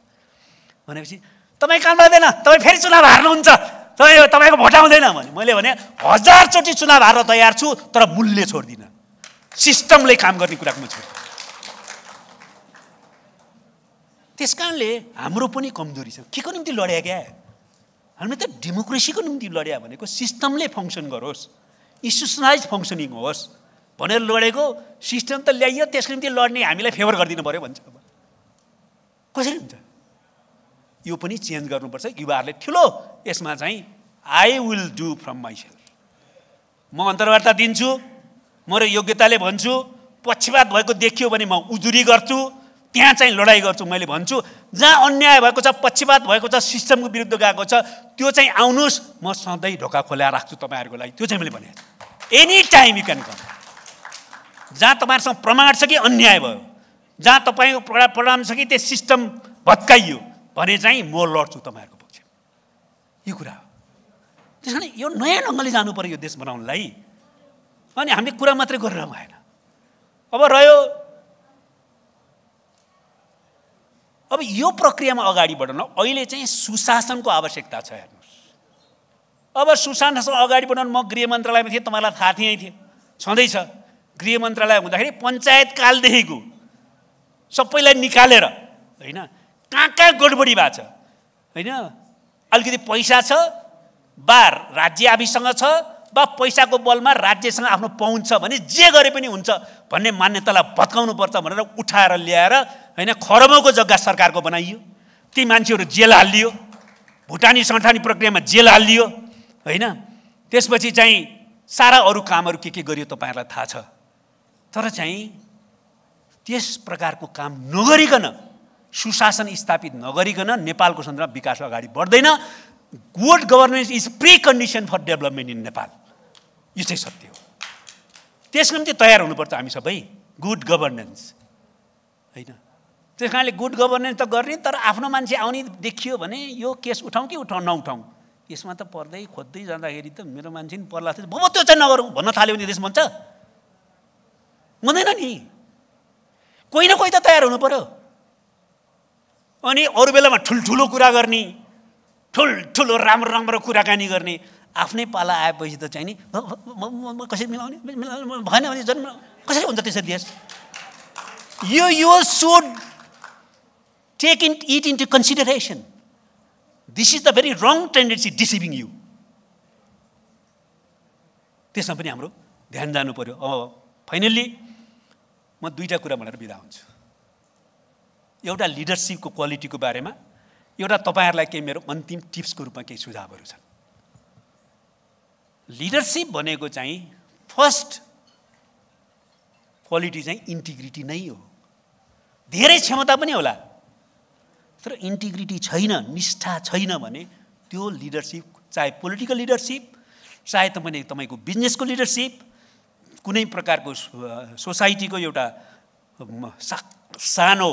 भनेपछि तपाईँ काम लाग्दैन तपाईँ फेरि चुनाव हार्नुहुन्छ तपाईँ तपाईँको भोट आउँदैन भने मैले भने हजारचोटि चुनाव हार्न तयार छु तर मूल्य छोड्दिनँ सिस्टमले काम गर्ने कुराको म छोड्दिनँ त्यस कारणले हाम्रो पनि कमजोरी छ के को निम्ति लड्या क्या हामीले त डेमोक्रेसीको निम्ति लड्या भनेको सिस्टमले फङ्सन गरोस् इन्स्टिट्युसनलाइज फङ्सनिङ होस् भनेर लडेको सिस्टम त ल्याइयो त्यसको निम्ति लड्ने हामीलाई फेभर गरिदिनु पऱ्यो भन्छ अब कसरी हुन्छ यो पनि चेन्ज गर्नुपर्छ युवाहरूले ठुलो यसमा चाहिँ I will do from self म अन्तर्वार्ता दिन्छु म र योग्यताले भन्छु पक्षपात भएको देखियो भने म उजुरी गर्छु त्यहाँ चाहिँ लडाइँ गर्छु मैले भन्छु जहाँ अन्याय भएको छ पक्षपात भएको छ सिस्टमको विरुद्ध गएको छ त्यो चाहिँ आउनुहोस् म सधैँ ढोका खोल्या राख्छु तपाईँहरूको लागि त्यो चाहिँ मैले भने any time you can come जहाँ तपाईँहरूसँग प्रमाण छ कि अन्याय भयो जहाँ तपाईँको प्रणाम छ कि त्यो सिस्टम भत्काइयो भने चाहिँ म लड्छु तपाईँहरूको पक्ष यो कुरा हो त्यस कारण यो नयाँ ढङ्गले जानु पऱ्यो यो देश बनाउनलाई अनि हामीले कुरा मात्रै गरेर भएन अब रह्यो अब यो प्रक्रियामा अगाडि बढाउन अहिले चाहिँ सुशासनको आवश्यकता छ हेर्नुहोस् अब सुशासन अगाडि बढाउन म गृह मन्त्रालयमा थिएँ तपाईँलाई थाहा थिएँ थिएँ छँदैछ गृह मन्त्रालय हुँदाखेरि पञ्चायतकालदेखिको सबैलाई निकालेर होइन कहाँ कहाँ गडबडी भएको छ होइन अलिकति पैसा छ बार राज्य आफैसँग छ वा पैसाको बलमा राज्यसँग आफ्नो पहुँच छ भने जे गरे पनि हुन्छ भन्ने मान्यतालाई भत्काउनुपर्छ भनेर उठाएर ल्याएर होइन खरबौँको जग्गा सरकारको बनाइयो ती मान्छेहरू जेल हालियो भुटानी सठानी प्रक्रियामा जेल हालियो होइन त्यसपछि चाहिँ सारा अरू कामहरू के के गरियो तपाईँहरूलाई थाहा छ तर चाहिँ त्यस प्रकारको काम नगरिकन सुशासन स्थापित नगरिकन नेपालको सन्दर्भमा विकास अगाडि बढ्दैन good governance is condition for development in Nepal यो चाहिँ सत्य हो त्यसको निम्ति तयार हुनुपर्छ हामी सबै गुड गभर्नेन्स होइन त्यस कारणले गुड गभर्नेन्स त गर्ने तर आफ्नो मान्छे आउने देखियो भने यो केस उठाउँ कि उठाउँ नउठाउँ यसमा त पर्दै खोज्दै जाँदाखेरि त मेरो मान्छे नि पर्ला थियो भो त्यो चाहिँ नगरौँ भन्न थाल्यो भने देश भन्छ हुँदैन नि कोही न कोही त तयार हुनु पऱ्यो अनि अरू बेलामा ठुल्ठुलो कुरा गर्ने ठुल्ठुलो राम्रो राम्रो कुराकानी गर्ने आफ्नै पाला आएपछि त चाहिँ नि कसरी मिलाउने मिलाउने भएन भने जन्म कसरी हुन्छ त्यसरी देश यो यो should take in it into consideration this is the very wrong tendency deceiving you त्यसमा पनि हाम्रो ध्यान जानु पऱ्यो अब फाइनल्ली म दुईवटा कुरा भनेर बिदा हुन्छु एउटा लिडरसिपको क्वालिटीको बारेमा एउटा तपाईँहरूलाई केही मेरो अन्तिम टिप्सको रूपमा केही सुझावहरू छन् लिडरसिप भनेको चाहिँ फर्स्ट क्वालिटी चाहिँ इन्टिग्रिटी नै हो धेरै क्षमता पनि होला तर इन्टिग्रिटी छैन निष्ठा छैन भने त्यो लिडरसिप चाहे पोलिटिकल लिडरसिप चाहे तपाईँले तपाईँको बिजनेसको लिडरसिप कुनै प्रकारको सोसाइटीको एउटा सा सानो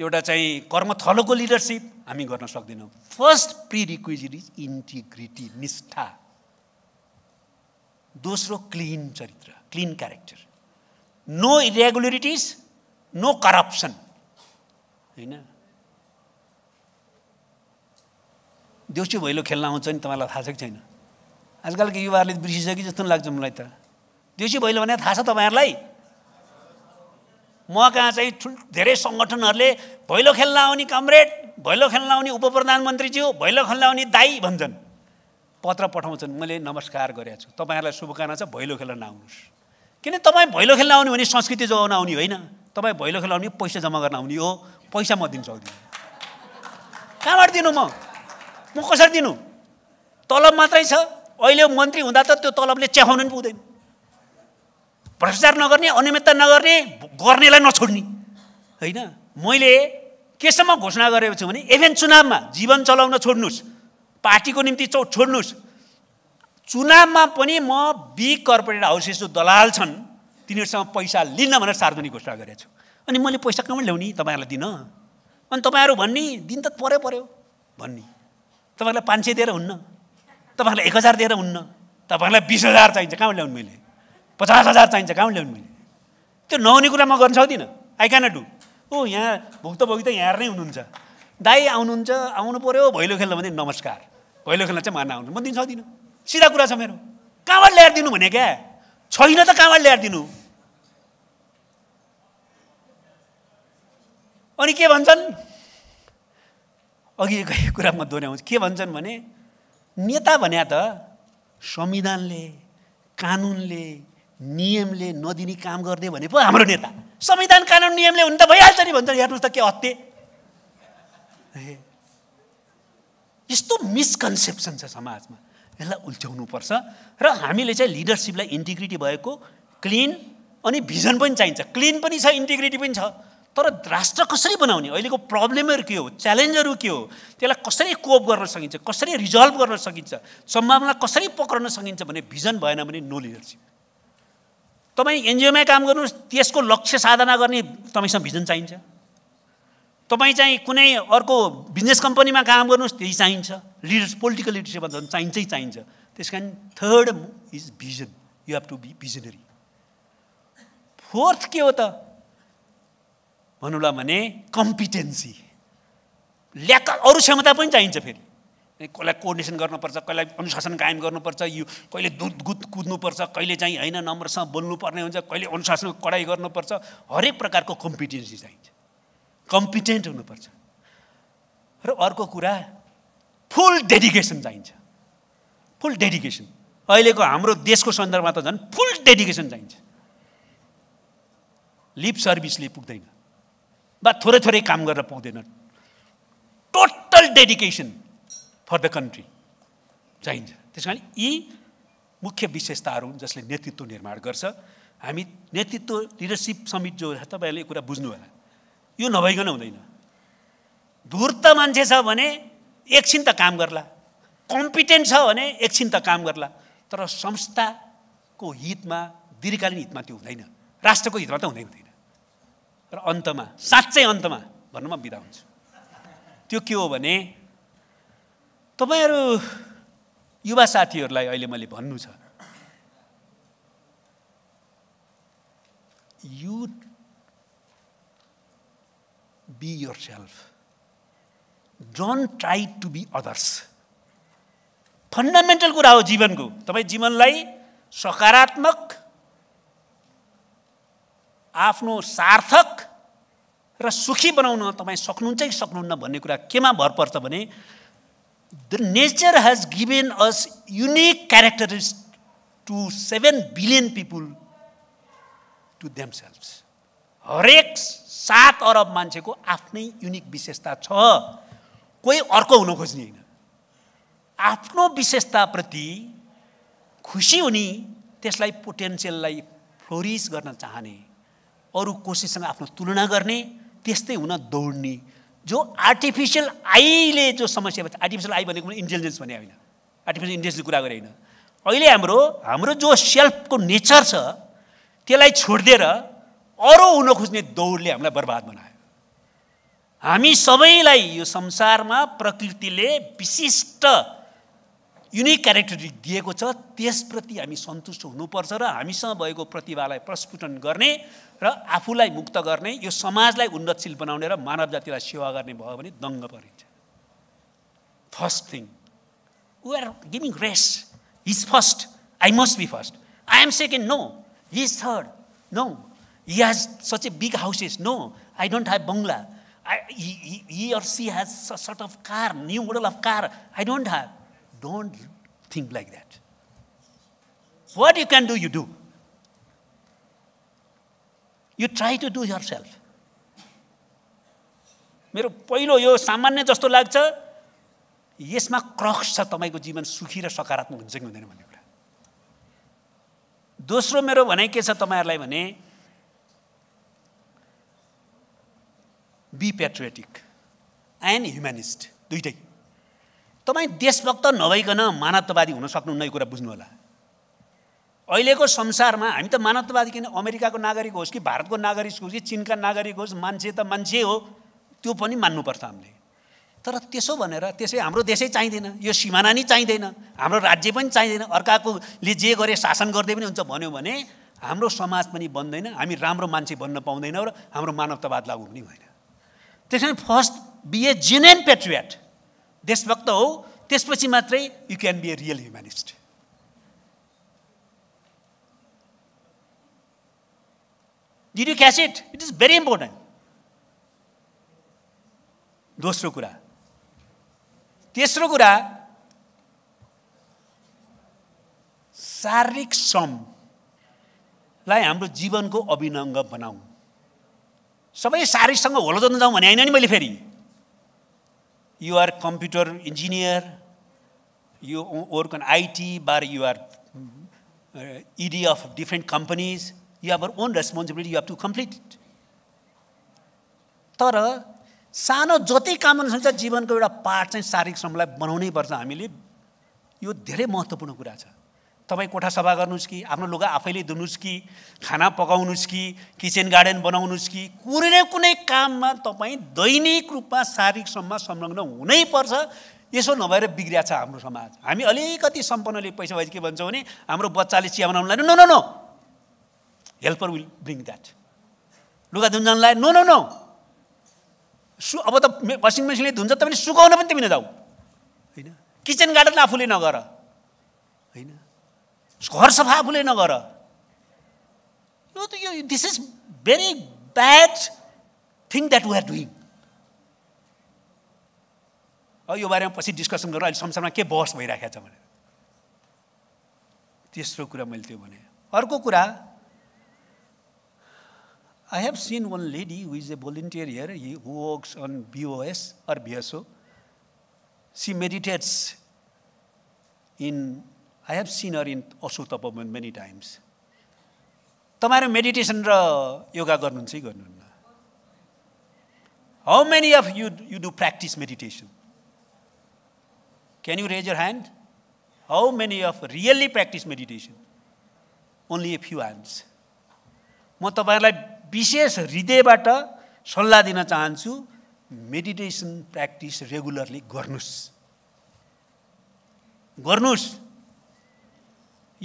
एउटा चाहिँ कर्मथलोको लिडरसिप हामी गर्न सक्दैनौँ फर्स्ट प्रिरिक्विजिट इज इन्टिग्रिटी निष्ठा दोस्रो क्लिन चरित्र clean character no irregularities no corruption होइन देउसी भैलो खेल्न आउँछ नि तपाईँलाई थाहा छ कि छैन आजकलको युवाहरूले बिर्सिसक्यो जस्तो लाग्छ मलाई त देउसी भैलो भने थाहा छ तपाईँहरूलाई म कहाँ चाहिँ ठुल धेरै सङ्गठनहरूले भैलो खेल्न आउने कमरेड भैलो खेल्न आउने उप प्रधानमन्त्रीज्यू भैलो खेल्न आउने दाई भन्छन् पत्र पठाउँछन् मैले नमस्कार गरेको छु तपाईँहरूलाई शुभकामना छ भैलो खेल्न नआउनुहोस् किन तपाईँ भैलो खेल्न आउने भने संस्कृति जोगाउन आउने होइन तपाईँ भैलो खेल्न आउने पैसा जम्मा गर्न आउने हो पैसा म दिन्छु कहाँबाट दिनु म म कसरी दिनु तलब मात्रै छ अहिले मन्त्री हुँदा त त्यो तलबले च्याखाउनु पनि पुग्दैन भ्रष्टाचार नगर्ने अनियमितता नगर्ने गर्नेलाई नछोड्ने होइन मैले केसम्म घोषणा गरेको छु भने एभेन चुनावमा जीवन चलाउन छोड्नुहोस् पार्टीको निम्ति चौ छोड्नुहोस् चुनावमा पनि म बिग कर्पोरेट हाउसेस जो दलाल छन् तिनीहरूसँग पैसा लिन भनेर सार्वजनिक घोषणा गरेको छु अनि मैले पैसा कहाँबाट ल्याउने तपाईँहरूलाई दिन अनि तपाईँहरू भन्ने दिन त पऱ्यो पऱ्यो भन्ने तपाईँहरूलाई पाँच सय दिएर हुन्न तपाईँहरूलाई एक हजार दिएर हुन्न तपाईँहरूलाई बिस हजार चाहिन्छ कहाँ ल्याउनु मैले पचास हजार चाहिन्छ कहाँ ल्याउनु मैले त्यो नहुने कुरा म गर्न सक्दिनँ आई क्यान डु ओ यहाँ भुक्तभोगी त यहाँ नै हुनुहुन्छ दाई आउनुहुन्छ आउनु पऱ्यो भैलो खेल्नु भने नमस्कार भैलो खेल्न चाहिँ मार्न आउनु म दिन सक्दिनँ सिधा कुरा छ मेरो कहाँबाट ल्याएर दिनु भने क्या छैन त कहाँबाट ल्याएर दिनु अनि के भन्छन् अघि कुरा म दोहोऱ्याउँछु के भन्छन् भने नेता भन्या त संविधानले कानुनले नियमले नदिने काम गर्ने भने पो हाम्रो नेता संविधान कानुन नियमले हुन त भइहाल्छ नि भन्छ हेर्नुहोस् त के हत्ते यस्तो मिसकन्सेप्सन छ समाजमा यसलाई उल्झ्याउनुपर्छ र हामीले चाहिँ लिडरसिपलाई इन्टिग्रिटी भएको क्लिन अनि भिजन पनि चाहिन्छ क्लिन पनि छ इन्टिग्रिटी पनि छ तर राष्ट्र कसरी बनाउने अहिलेको प्रब्लमहरू के हो च्यालेन्जहरू के हो त्यसलाई कसरी कोप गर्न सकिन्छ कसरी रिजल्भ गर्न सकिन्छ सम्भावना कसरी पक्राउन सकिन्छ भने भिजन भएन भने नो लिडरसिप तपाईँ एनजिओमै काम गर्नुहोस् त्यसको लक्ष्य साधना गर्ने तपाईँसँग भिजन चाहिन्छ तपाईँ चाहिँ कुनै अर्को बिजनेस कम्पनीमा काम गर्नुहोस् त्यही चाहिन्छ लिडर्स पोलिटिकल लिडरसिप भन्छ चाहिन्छै चाहिन्छ त्यस कारण third is vision you have to be visionary fourth के हो त भनौँला भने कम्पिटेन्सी ल्याक अरू क्षमता पनि चाहिन्छ फेरि कसलाई कोर्डिनेसन गर्नुपर्छ कसलाई अनुशासन कायम गर्नुपर्छ यो कहिले दुध गुद कुद्नुपर्छ कहिले चाहिँ होइन नम्बरसँग बोल्नुपर्ने हुन्छ कहिले अनुशासनको कडाइ गर्नुपर्छ हरेक प्रकारको कम्पिटेन्सी चाहिन्छ कम्पिटेन्ट हुनुपर्छ र अर्को कुरा फुल डेडिकेसन चाहिन्छ फुल डेडिकेसन अहिलेको हाम्रो देशको सन्दर्भमा त झन् फुल डेडिकेसन चाहिन्छ लिप सर्भिसले पुग्दैन वा थोरै थोरै काम गरेर पुग्दैन total dedication for the country चाहिन्छ त्यस कारण यी मुख्य विशेषताहरू जसले नेतृत्व निर्माण गर्छ हामी नेतृत्व लिडरसिप समिट जो छ तपाईँहरूले कुरा बुझ्नु होला यो नभइकन हुँदैन धुर्त मान्छे छ भने एकछिन त काम गर्ला कम्पिटेन्ट छ भने एकछिन त काम गर्ला तर संस्थाको हितमा दीर्घकालीन हितमा त्यो हुँदैन राष्ट्रको हितमा त हुँदै हुँदैन र अन्तमा साँच्चै अन्तमा भन्नु म बिदा हुन्छु त्यो के हो भने तपाईँहरू युवा साथीहरूलाई अहिले मैले भन्नु छ youth be be self Don't try to be others fundamental कुरा हो जीवनको तपाईँ जीवनलाई सकारात्मक आफ्नो सार्थक र सुखी बनाउन तपाईँ सक्नुहुन्छ कि सक्नुहुन्न भन्ने कुरा केमा भर पर्छ भने the nature has given us unique characteristic to seven billion people to themselves हरेक सात अरब मान्छेको आफ्नै युनिक विशेषता छ कोही अर्को हुन खोज्ने होइन आफ्नो विशेषताप्रति खुसी हुने त्यसलाई पोटेन्सियललाई फ्लोरिस गर्न चाहने अरू कोसिससँग आफ्नो तुलना गर्ने त्यस्तै हुन दौड्ने जो आर्टिफिसियल आईले जो समस्या भन्छ आर्टिफिसियल आई भनेको इन्टेलिजेन्स भने होइन आर्टिफिसियल इन्टेलिजेन्सको कुरा गरे होइन अहिले हाम्रो हाम्रो जो सेल्फको नेचर छ त्यसलाई छोडिदिएर अरू हुन खोज्ने दौडले हामीलाई बर्बाद बनायो हामी सबैलाई यो संसारमा प्रकृतिले विशिष्ट युनिक क्यारेक्टरिस्टिक दिएको छ त्यसप्रति हामी सन्तुष्ट हुनुपर्छ र हामीसँग भएको प्रतिभालाई प्रस्फुटन गर्ने र आफूलाई मुक्त गर्ने यो समाजलाई उन्नतशील बनाउने र मानव जातिलाई सेवा गर्ने भयो भने दङ्ग परिन्छ first thing we are giving race is first I must be first I am second no is third no he has such a big houses no i don't have bangla i he, or she has a sort of car new model of car i don't have don't think like that what you can do you do you try to do yourself mero pahilo yo samanya jasto lagcha yesma crocs cha tamai ko jivan sukhi ra sakaratmak hunchha ki hudaina bhanne kura dosro mero bhanai ke cha tamai har lai bhane be patriotic and humanist दुइटै तपाईँ देशभक्त नभइकन मानवतावादी हुन सक्नुहुन्न यो कुरा बुझ्नुहोला अहिलेको संसारमा हामी त मानवतावादी किन अमेरिकाको नागरिक होस् कि भारतको नागरिक होस् कि चिनका नागरिक होस् मान्छे त मान्छे हो त्यो पनि मान्नुपर्छ हामीले तर त्यसो भनेर त्यसै हाम्रो देशै चाहिँदैन यो सिमाना नै चाहिँदैन हाम्रो राज्य पनि चाहिँदैन अर्काकोले जे गरे शासन गर्दै पनि हुन्छ भन्यो भने हाम्रो समाज पनि बन्दैन हामी राम्रो मान्छे बन्न पाउँदैनौँ र हाम्रो मानवतावाद लागु पनि भएन त्यसमा first be a genuine patriot देशभक्त हो त्यसपछि मात्रै you can be a real humanist did you catch it it is very important दोस्रो कुरा तेस्रो कुरा शारीरिक श्रमलाई हाम्रो जीवनको अभिनङ्ग बनाऊ सबै सारीसँग होलो जोत्न जाउँ भने होइन नि मैले फेरि you're computer engineer you work on IT बार युआर इडी of different companies you have own responsibility you have to complete तर सानो जति काम हुन जीवनको एउटा पार्ट चाहिँ शारीरिक श्रमलाई बनाउनै पर्छ हामीले यो धेरै महत्त्वपूर्ण कुरा छ तपाईँ कोठा सफा गर्नुहोस् कि आफ्नो लुगा आफैले धुनुहोस् कि खाना पकाउनुहोस् कि किचन गार्डन बनाउनुहोस् कि कुनै न कुनै काममा तपाईँ दैनिक रूपमा शारीरिक श्रममा संलग्न हुनैपर्छ यसो नभएर बिग्रिया छ हाम्रो समाज हामी अलिकति सम्पन्नले पैसा भएपछि के भन्छौँ भने हाम्रो बच्चाले चिया बनाउनु लाग्यो no no no helper will bring that लुगा धुन्जनलाई नो नो नो सु अब त वासिङ मेसिनले धुन्छ तपाईँले सुकाउन पनि तिमीले जाऊ होइन किचन गार्डन आफूले नगर घर सफा आफूले नगर यो त यो this is very bad thing that are doing यो बारेमा पछि डिस्कसन गरेर अहिले संसारमा के बहस भइराखेको छ भनेर तेस्रो कुरा मैले त्यो भने अर्को कुरा I have seen one lady who is a volunteer here he who works on BOS or VSO she meditates in I have seen or in असु तपोमेन्ट मेनी टाइम्स तपाईँहरू मेडिटेसन र योगा गर्नुहुन्छ कि गर्नुहुन्न how many of you you do practise meditation can you raise your hand how many of really practise meditation only a few hands म तपाईँहरूलाई विशेष हृदयबाट सल्लाह दिन चाहन्छु मेडिटेसन प्र्याक्टिस रेगुलरली गर्नुहोस् गर्नुहोस्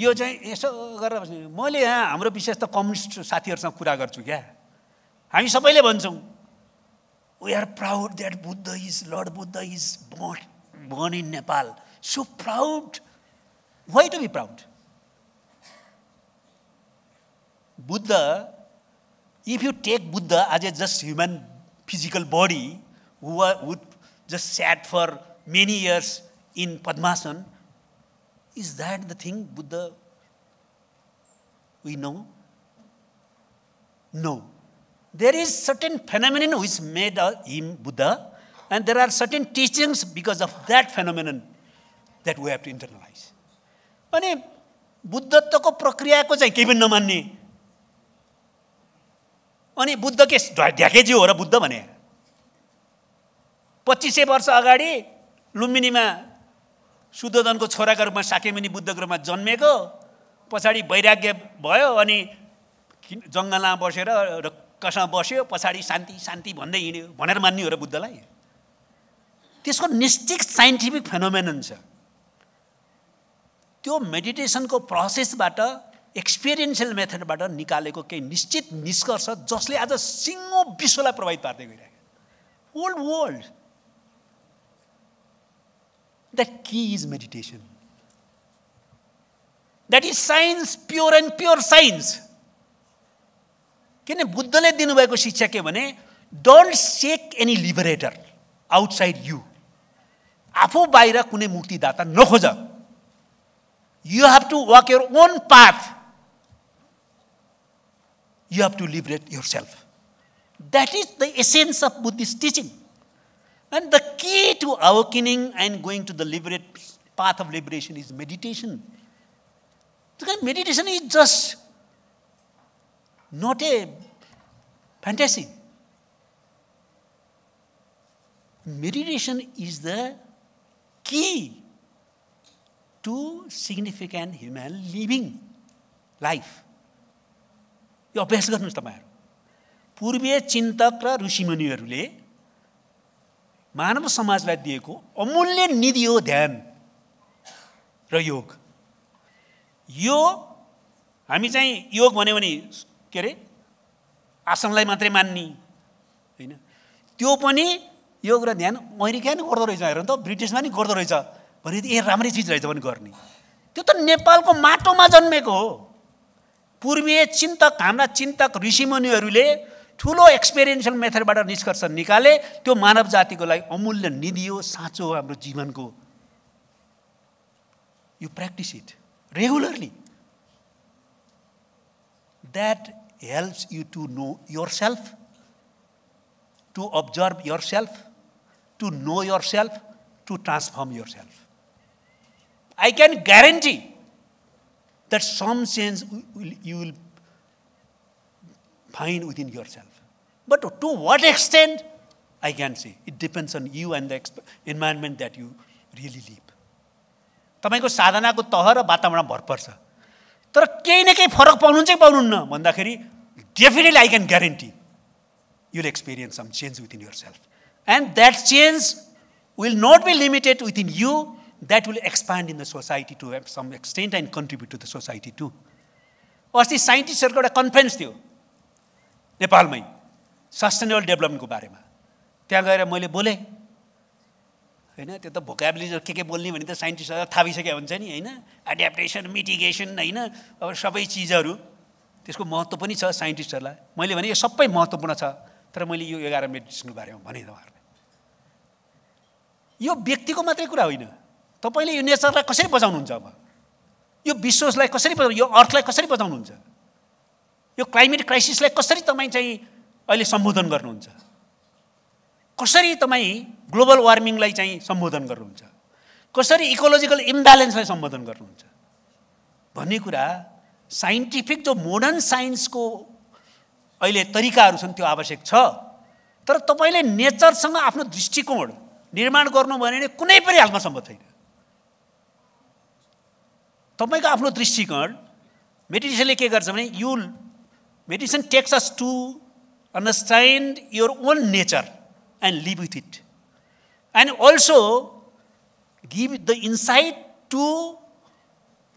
यो चाहिँ यसो गरेर मैले यहाँ हाम्रो विशेष त कम्युनिस्ट साथीहरूसँग कुरा गर्छु क्या हामी सबैले भन्छौँ we are proud that Buddha is lord Buddha is born in Nepal so proud why to be proud Buddha if you take Buddha as a just human physical body would just sat for many years in padmasana Is that the thing Buddha we know? No. There is certain phenomenon which made him Buddha, and there are certain teachings because of that phenomenon that we have to internalize. prakriya ko chai kehi चाहिँ manne ani buddha ke Buddha के ho ra buddha Buddha भने barsha agadi lumini ma शुद्धोधनको छोराका रूपमा साकेमुनि बुद्धको रूपमा जन्मेको पछाडि वैराग्य भयो अनि जङ्गलमा बसेर र कसमा बस्यो पछाडि शान्ति शान्ति भन्दै हिँड्यो भनेर मान्ने हो र बुद्धलाई त्यसको निश्चित साइन्टिफिक फेनोमेनन छ त्यो मेडिटेसनको प्रोसेसबाट एक्सपिरियन्सियल मेथडबाट निकालेको केही निश्चित निष्कर्ष जसले आज सिङ्गो विश्वलाई प्रभावित पार्दै गइरहेको old world That key is meditation. That is science pure and pure science किन बुद्धले दिनुभएको शिक्षा के भने don't seek any liberator outside you आफू बाहिर कुनै मुक्तिदाता नखोज you have to walk your own path you have to liberate yourself that is the essence of Buddhist teaching And the key to awakening and going to the liberate path of liberation is meditation. Because meditation is just not a fantasy. Meditation is the key to significant human living life यो अभ्यास गर्नुहोस् तपाईँहरू पूर्वीय चिन्तक र ऋषिमुनिहरूले मानव समाजलाई दिएको अमूल्य निधि हो ध्यान र योग यो हामी चाहिँ योग भन्यो भने के अरे आसनलाई मात्रै मान्ने होइन त्यो पनि योग र ध्यान अमेरिका नै गर्दो रहेछ हेर त ब्रिटिसमा नि गर्दो रहेछ भने ए राम्रै चिज रहेछ भने गर्ने त्यो त नेपालको माटोमा जन्मेको हो पूर्वीय चिन्तक हाम्रा चिन्तक ऋषिमुनिहरूले ठुलो मेथड मेथडबाट निष्कर्ष निकाले त्यो मानव जातिको लागि अमूल्य निधि हो साँचो हम हाम्रो जीवनको you practise it regularly that helps you to know yourself to observe yourself to know yourself to transform yourself I can guarantee that some change you will find within yourself. But to what extent, I can say, it depends on you and the environment that you really live. तपाईँको साधनाको तह र वातावरण भर पर्छ तर केही न केही फरक पाउनु चाहिँ पाउनुहुन्न भन्दाखेरि definitely I can guarantee you'll experience some change within yourself and that change will not be limited within you that will expand in the society to some extent and contribute to the society to अस्ति साइन्टिस्टहरूको एउटा conference थियो नेपालमै sustainable डेभलपमेन्टको बारेमा त्यहाँ गएर मैले बोलेँ होइन त्यो त भोकाबलिजहरू के के बोल्ने भने त साइन्टिस्टहरू थाहा हुन्छ नि होइन एड्याप्टेसन मिटिगेसन होइन अब सबै चिजहरू त्यसको महत्त्व पनि छ साइन्टिस्टहरूलाई मैले भने यो सबै महत्त्वपूर्ण छ तर मैले यो एघार मेडिसिनको बारेमा भने तपाईँहरूलाई यो व्यक्तिको मात्रै कुरा होइन तपाईँले यो नेचरलाई कसरी बचाउनुहुन्छ अब यो विश्वलाई कसरी बचाउनु यो अर्थलाई कसरी बचाउनुहुन्छ यो क्लाइमेट क्राइसिसलाई कसरी तपाईँ चाहिँ अहिले सम्बोधन गर्नुहुन्छ कसरी तपाईँ ग्लोबल वार्मिङलाई चाहिँ सम्बोधन गर्नुहुन्छ कसरी इकोलोजिकल इम्ब्यालेन्सलाई सम्बोधन गर्नुहुन्छ भन्ने कुरा साइन्टिफिक जो मोडर्न साइन्सको अहिले तरिकाहरू छन् त्यो आवश्यक छ तर तपाईँले नेचरसँग आफ्नो दृष्टिकोण निर्माण गर्नु भने कुनै पनि हालमा सम्भव छैन तपाईँको आफ्नो दृष्टिकोण मेडिटेसनले के गर्छ भने you Meditation takes us to understand your own nature and live with it. And also give the insight to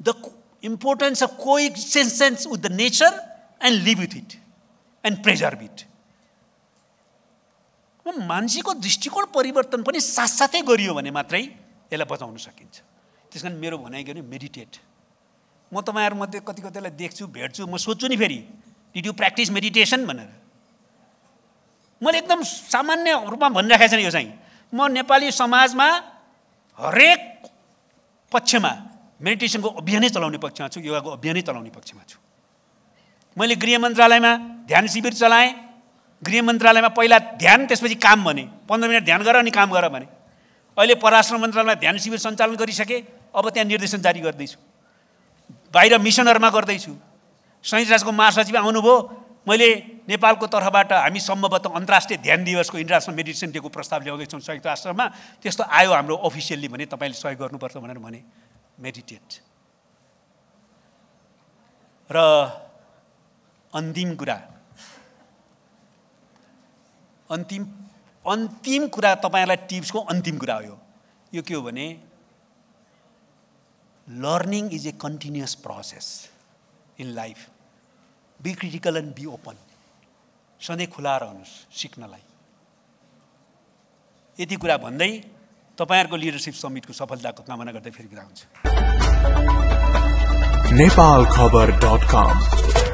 the importance of coexistence with the nature and live with it and preserve it. मान्छेको दृष्टिकोण परिवर्तन पनि साथसाथै गरियो भने मात्रै यसलाई बचाउन सकिन्छ त्यस कारण मेरो भनाइ के भने मेडिटेट म तपाईँहरूमध्ये कति कतिलाई देख्छु भेट्छु म सोध्छु नि फेरि डिड यु प्र्याक्टिस मेडिटेसन भनेर मैले एकदम सामान्य रूपमा भनिराखेको छैन यो चाहिँ म नेपाली समाजमा हरेक पक्षमा मेडिटेसनको अभियानै चलाउने पक्षमा छु योगाको अभियानै चलाउने पक्षमा छु मैले गृह मन्त्रालयमा ध्यान शिविर चलाएँ गृह मन्त्रालयमा पहिला ध्यान त्यसपछि काम भने पन्ध्र मिनट ध्यान गर अनि काम गर भने अहिले पराष्ट्र मन्त्रालयमा ध्यान शिविर सञ्चालन गरिसकेँ अब त्यहाँ निर्देशन जारी गर्दैछु बाहिर मिसनहरूमा गर्दैछु संयुक्त राष्ट्रको महासचिव आउनुभयो मैले नेपालको तर्फबाट हामी सम्भवतः अन्तर्राष्ट्रिय ध्यान दिवसको इन्टरनेसनल मेडिटेसन डेको प्रस्ताव ल्याउँदैछौँ संयुक्त राष्ट्रमा त्यस्तो आयो हाम्रो अफिसियल्ली भने तपाईँले सहयोग गर्नुपर्छ भनेर भने मेडिटेट र अन्तिम कुरा अन्तिम अन्तिम कुरा तपाईँलाई टिप्सको अन्तिम कुरा हो यो यो के हो भने learning is a continuous process in life be critical and be open सधैँ खुला रहनुहोस् सिक्नलाई यति कुरा भन्दै तपाईँहरूको लिडरसिप समिटको सफलताको कामना गर्दै फेरि बिदा हुन्छ